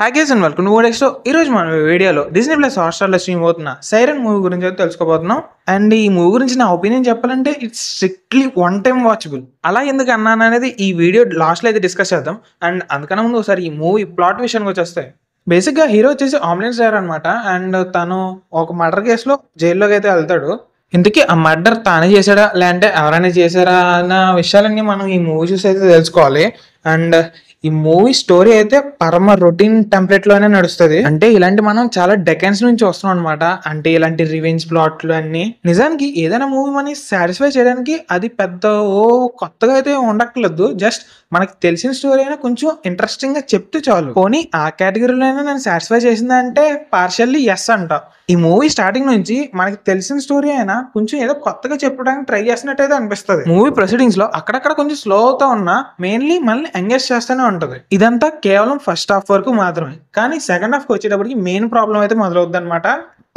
హ్యాకేజ్ and welcome నువ్వు next ఈరోజు మన వీడియోలో డిస్నీ ప్లస్ హాట్స్టార్లో స్ట్రీమ్ అవుతున్న సైరన్ మూవీ గురించి అయితే తెలుసుకోబోతున్నాం అండ్ ఈ మూవీ గురించి నా ఒపీనియన్ చెప్పాలంటే it's strictly one time watchable అలా ఎందుకు అన్నాను అనేది ఈ వీడియో లాస్ట్లో అయితే డిస్కస్ చేద్దాం అండ్ అందుకన్నా ముందు ఒకసారి ఈ మూవీ ప్లాట్ విషయానికి వచ్చేస్తాయి బేసిక్గా హీరో వచ్చేసి ఆంబులెన్స్ డ్రైవర్ అనమాట అండ్ తను ఒక మర్డర్ కేసులో జైల్లోకి అయితే వెళ్తాడు ఇంతకీ ఆ మర్డర్ తానే చేశాడా లేదంటే ఎవరైనా చేశారా అన్న విషయాలన్నీ మనం ఈ మూవీ చూసి అయితే తెలుసుకోవాలి అండ్ ఈ మూవీ స్టోరీ అయితే పరమ రొటీన్ టెంప్లెట్ లోనే నడుస్తుంది అంటే ఇలాంటి మనం చాలా డెకెన్స్ నుంచి వస్తున్నాం అనమాట అంటే ఇలాంటి రివెంజ్ ప్లాట్లు అన్ని నిజానికి ఏదైనా మూవీ మనకి సాటిస్ఫై చేయడానికి అది పెద్ద ఓ కొత్తగా అయితే ఉండక్కర్లేదు జస్ట్ మనకి తెలిసిన స్టోరీ అయినా కొంచెం ఇంట్రెస్టింగ్ గా చెప్తూ చాలు పోనీ ఆ కేటగిరీలోనే నేను సాటిస్ఫై చేసిందంటే పార్షల్లీ ఎస్ అంట ఈ మూవీ స్టార్టింగ్ నుంచి మనకి తెలిసిన స్టోరీ అయినా కొంచెం ఏదో కొత్తగా చెప్పడానికి ట్రై చేసినట్టు అయితే అనిపిస్తుంది మూవీ ప్రొసీడింగ్స్ లో అక్కడక్కడ కొంచెం స్లో అవుతా ఉన్నా మెయిన్లీ మనల్ని ఎంగేజ్ చేస్తూనే ఉంటుంది ఇదంతా కేవలం ఫస్ట్ హాఫ్ వరకు మాత్రమే కానీ సెకండ్ హాఫ్కి వచ్చేటప్పటికి మెయిన్ ప్రాబ్లం అయితే మొదలవుద్ది అనమాట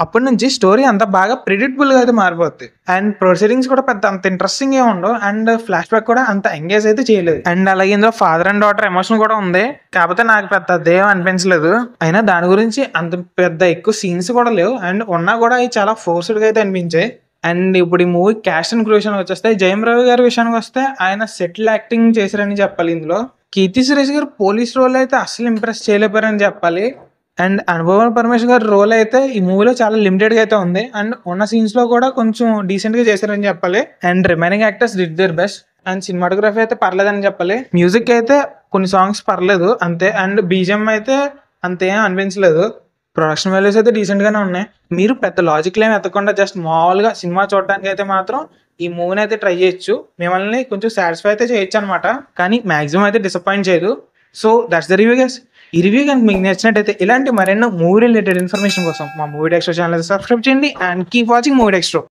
అప్పటి నుంచి స్టోరీ అంత బాగా ప్రిడిక్టబుల్గా అయితే మారిపోద్ది అండ్ ప్రొసీడింగ్స్ కూడా పెద్ద అంత ఇంట్రెస్టింగ్ ఏ ఉండవు అండ్ ఫ్లాష్ బ్యాక్ కూడా అంత ఎంగేజ్ అయితే చేయలేదు అండ్ అలాగే ఇందులో ఫాదర్ అండ్ డాటర్ ఎమోషన్ కూడా ఉంది కాకపోతే నాకు పెద్ద దేవం అనిపించలేదు అయినా దాని గురించి అంత పెద్ద ఎక్కువ సీన్స్ కూడా లేవు అండ్ ఉన్నా కూడా అవి చాలా ఫోర్స్డ్గా అయితే అనిపించాయి అండ్ ఇప్పుడు ఈ మూవీ క్యాస్ట్ అండ్ క్రూషన్ వచ్చేస్తే జయం రవి గారి విషయానికి వస్తే ఆయన సెటిల్ యాక్టింగ్ చేశారని చెప్పాలి ఇందులో కీర్తి సురేష్ గారు పోలీస్ రోల్ అయితే అసలు ఇంప్రెస్ చేయలేపారని చెప్పాలి అండ్ అనుభవం పరమేశ్వర్ గారి రోల్ అయితే ఈ మూవీలో చాలా లిమిటెడ్గా అయితే ఉంది అండ్ ఉన్న సీన్స్లో కూడా కొంచెం డీసెంట్గా చేశారని చెప్పాలి and remaining actors did their best and cinematography అయితే పర్లేదని చెప్పాలి మ్యూజిక్ అయితే కొన్ని సాంగ్స్ పర్లేదు అంతే అండ్ బీజిఎం అయితే అంతేం అనిపించలేదు ప్రొడక్షన్ వాల్యూస్ అయితే డీసెంట్గానే ఉన్నాయి మీరు పెద్ద లాజిక్లు ఏమి ఎత్తకుండా జస్ట్ మామూలుగా సినిమా చూడడానికి అయితే మాత్రం ఈ మూవీని అయితే ట్రై చేయొచ్చు మిమ్మల్ని కొంచెం సాటిస్ఫై అయితే చేయొచ్చు అనమాట కానీ మాక్సిమం అయితే డిసప్పాయింట్ చేయదు so that's the review guess ఈ రివ్యూ కనుక మీకు నచ్చినట్టయితే ఇలాంటి మరెన్నో మూవీ రిలేటెడ్ ఇన్ఫర్మేషన్ కోసం మా మూవీ డెక్స్ట్రో ఛానల్ అయితే సబ్స్క్రైబ్ చేయండి and keep watching movie Dextro